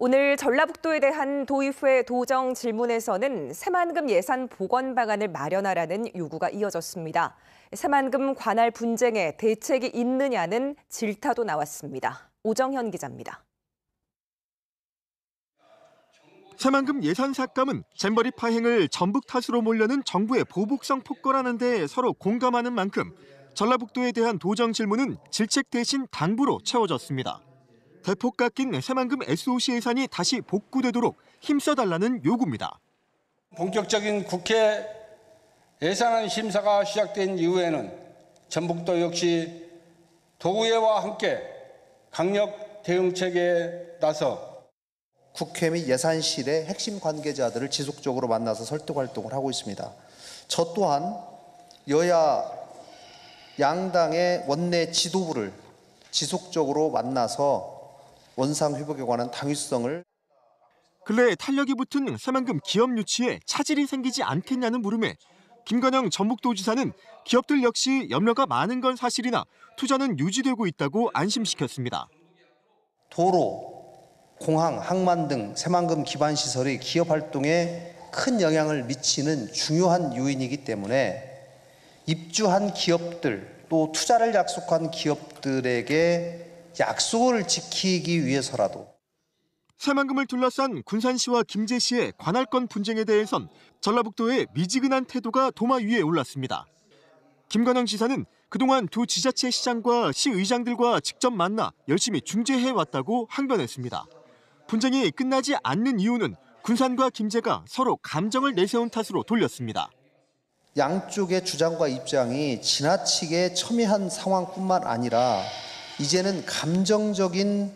오늘 전라북도에 대한 도의회 도정 질문에서는 새만금 예산 보건 방안을 마련하라는 요구가 이어졌습니다. 새만금 관할 분쟁에 대책이 있느냐는 질타도 나왔습니다. 오정현 기자입니다. 새만금 예산 삭감은 잼버리 파행을 전북 탓으로 몰려는 정부의 보복성 폭거라는 데 서로 공감하는 만큼 전라북도에 대한 도정 질문은 질책 대신 당부로 채워졌습니다. 대폭 깎인 새만금 SOC 예산이 다시 복구되도록 힘써달라는 요구입니다. 본격적인 국회 예산안 심사가 시작된 이후에는 전북도 역시 도의회와 함께 강력 대응책에 나서 국회 및 예산실의 핵심 관계자들을 지속적으로 만나서 설득 활동을 하고 있습니다. 저 또한 여야 양당의 원내 지도부를 지속적으로 만나서 원상 회복에 관한 당위성을 근래 탄력이 붙은 새만금 기업 유치에 차질이 생기지 않겠냐는 물음에 김관영 전북도지사는 기업들 역시 염려가 많은 건 사실이나 투자는 유지되고 있다고 안심시켰습니다. 도로, 공항, 항만 등 새만금 기반 시설이 기업 활동에 큰 영향을 미치는 중요한 요인이기 때문에 입주한 기업들 또 투자를 약속한 기업들에게 약속을 지키기 위해서라도 새만금을 둘러싼 군산 시와 김제 시의 관할권 분쟁에 대해선 전라북도의 미지근한 태도가 도마 위에 올랐습니다. 김관영 지사는 그동안 두 지자체 시장과 시의장들과 직접 만나 열심히 중재해 왔다고 항변했습니다. 분쟁이 끝나지 않는 이유는 군산과 김제가 서로 감정을 내세운 탓으로 돌렸습니다. 양쪽의 주장과 입장이 지나치게 첨예한 상황뿐만 아니라 이제는 감정적인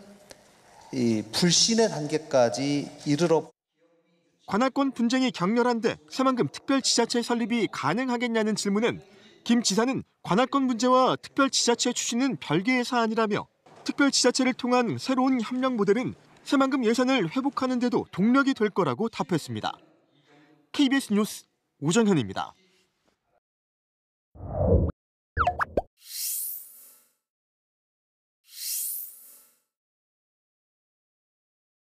이 불신의 단계까지 이르러 관할권 분쟁이 격렬한데 새만금 특별지자체 설립이 가능하겠냐는 질문은 김 지사는 관할권 문제와 특별지자체 추진은 별개의 사안이라며 특별지자체를 통한 새로운 협력 모델은 새만금 예산을 회복하는 데도 동력이 될 거라고 답했습니다. KBS 뉴스 오정현입니다.